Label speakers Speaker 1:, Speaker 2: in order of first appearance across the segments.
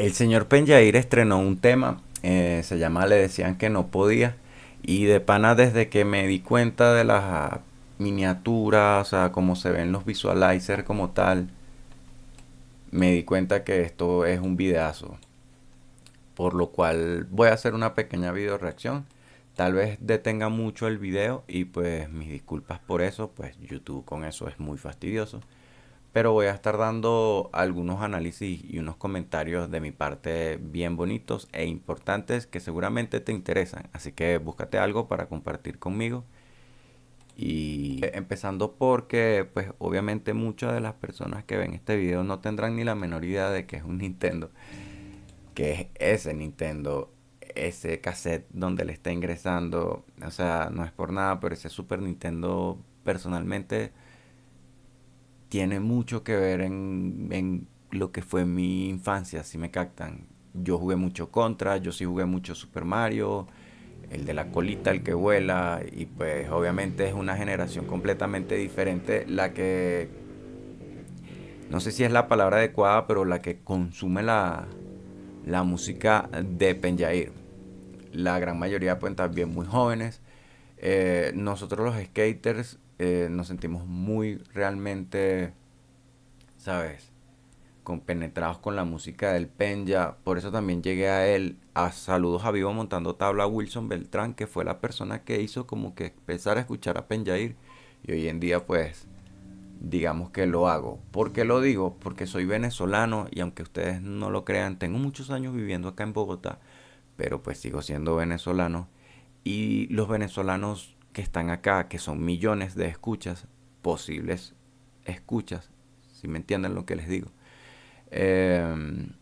Speaker 1: El señor Penjair estrenó un tema, eh, se llama Le decían que no podía. Y de pana, desde que me di cuenta de las miniaturas, o sea, cómo se ven los visualizers como tal, me di cuenta que esto es un videazo. Por lo cual voy a hacer una pequeña video reacción. Tal vez detenga mucho el video y pues mis disculpas por eso, pues YouTube con eso es muy fastidioso pero voy a estar dando algunos análisis y unos comentarios de mi parte bien bonitos e importantes que seguramente te interesan. Así que búscate algo para compartir conmigo. Y empezando porque, pues obviamente muchas de las personas que ven este video no tendrán ni la menor idea de que es un Nintendo. Que es ese Nintendo, ese cassette donde le está ingresando. O sea, no es por nada, pero ese Super Nintendo personalmente tiene mucho que ver en, lo que fue mi infancia, si me captan. Yo jugué mucho Contra, yo sí jugué mucho Super Mario, el de la colita, el que vuela, y pues obviamente es una generación completamente diferente la que, no sé si es la palabra adecuada, pero la que consume la, la música de Penjair. La gran mayoría pues también muy jóvenes. Eh, nosotros los skaters eh, nos sentimos muy realmente, ¿sabes? Compenetrados con la música del Penya. Por eso también llegué a él. A saludos a vivo montando tabla a Wilson Beltrán, que fue la persona que hizo como que empezar a escuchar a penyair. Y hoy en día, pues, digamos que lo hago. ¿Por qué lo digo? Porque soy venezolano y aunque ustedes no lo crean, tengo muchos años viviendo acá en Bogotá, pero pues sigo siendo venezolano. Y los venezolanos que están acá, que son millones de escuchas, posibles escuchas, si me entienden lo que les digo, em,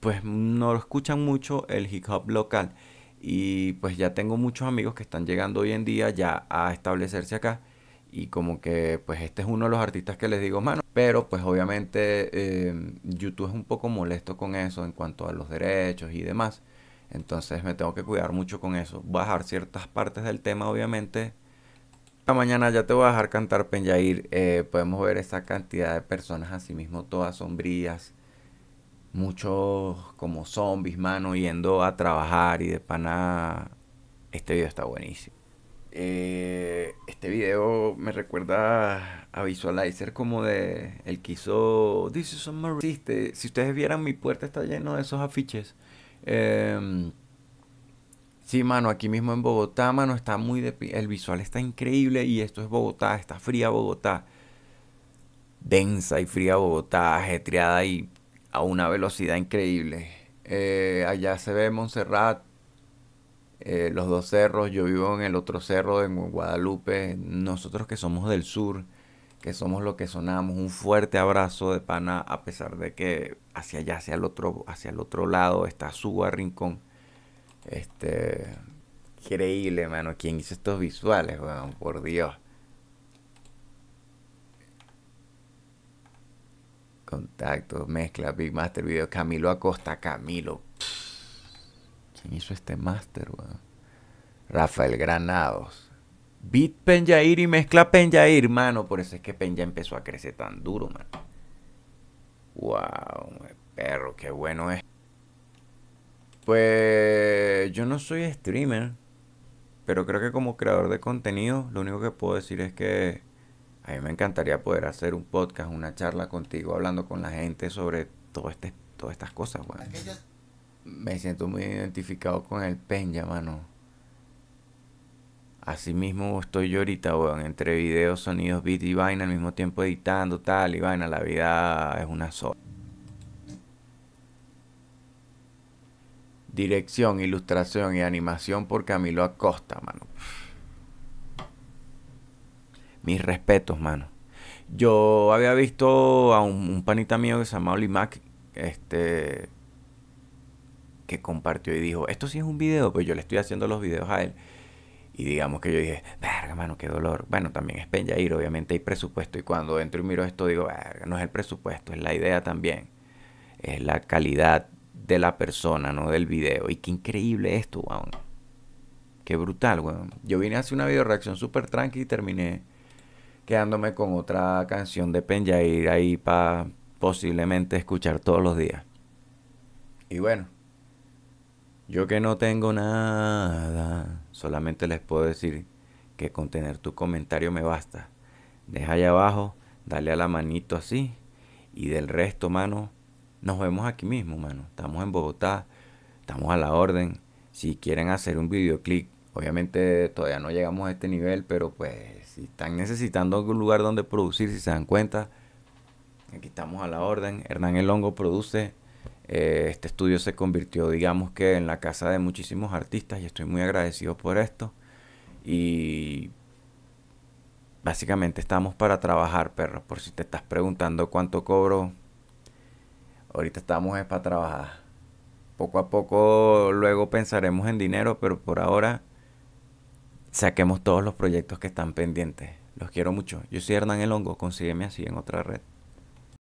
Speaker 1: pues no lo escuchan mucho el hip hop local. Y pues ya tengo muchos amigos que están llegando hoy en día ya a establecerse acá. Y como que pues este es uno de los artistas que les digo, mano. Pero pues obviamente em, YouTube es un poco molesto con eso en cuanto a los derechos y demás. Entonces me tengo que cuidar mucho con eso. Bajar ciertas partes del tema, obviamente. La mañana ya te voy a dejar cantar Penyair. Eh, podemos ver esa cantidad de personas así mismo, todas sombrías. Muchos como zombies, mano, yendo a trabajar y de pana. Este video está buenísimo. Eh, este video me recuerda a Visualizer como de el que hizo This is Si ustedes vieran mi puerta está lleno de esos afiches. Em, sí, mano, aquí mismo en Bogotá, mano, está muy de... El visual está increíble y esto es Bogotá, está fría Bogotá. Densa y fría Bogotá, ajetreada y a una velocidad increíble. Eh, allá se ve Montserrat, eh, los dos cerros, yo vivo en el otro cerro, en Guadalupe, nosotros que somos del sur, que somos lo que sonamos. Un fuerte abrazo de pana, a pesar de que hacia allá, hacia el otro, hacia el otro lado está su Rincón. Este, increíble, mano. ¿Quién hizo estos visuales, weón? Por Dios. Contacto, mezcla, Big Master Video, Camilo Acosta, Camilo. ¿Quién hizo este master, weón? Rafael Granados. Beat Penjair y mezcla Penjair, mano. Por eso es que Penja empezó a crecer tan duro, mano. Wow, perro, qué bueno es. Pues yo no soy streamer. Pero creo que como creador de contenido, lo único que puedo decir es que a mí me encantaría poder hacer un podcast, una charla contigo, hablando con la gente sobre todo este, todas estas cosas, weón. Me siento muy identificado con el Penja, mano así mismo estoy yo ahorita, weón, entre videos, sonidos, beat y vaina, al mismo tiempo editando, tal y vaina, la vida es una sola. Dirección, ilustración y animación porque a mí lo Acosta, mano. Mis respetos, mano. Yo había visto a un, un panita mío que se llama Olimac, este, que compartió y dijo, esto sí es un video, pues yo le estoy haciendo los videos a él. Y digamos que yo dije, verga, mano, qué dolor. Bueno, también es Penyair, obviamente hay presupuesto. Y cuando entro y miro esto, digo, verga, no es el presupuesto, es la idea también. Es la calidad de la persona, no del video. Y qué increíble esto, weón. Qué brutal, weón. Yo vine a hacer una video reacción súper tranqui y terminé quedándome con otra canción de Penyair ahí para posiblemente escuchar todos los días. Y bueno, yo que no tengo nada, solamente les puedo decir que con tener tu comentario me basta. Deja ahí abajo, dale a la manito así. Y del resto, mano, nos vemos aquí mismo, mano. Estamos en Bogotá, estamos a la orden. Si quieren hacer un videoclip, obviamente todavía no llegamos a este nivel, pero pues si están necesitando algún lugar donde producir, si se dan cuenta, aquí estamos a la orden. Hernán El Hongo produce. Eh, este estudio se convirtió, digamos que, en la casa de muchísimos artistas y estoy muy agradecido por esto. Y básicamente estamos para trabajar, perro. Por si te estás preguntando cuánto cobro, ahorita estamos para trabajar. Poco a poco luego pensaremos en dinero, pero por ahora saquemos todos los proyectos que están pendientes. Los quiero mucho. Yo soy Hernán El Hongo, consígueme así en otra red.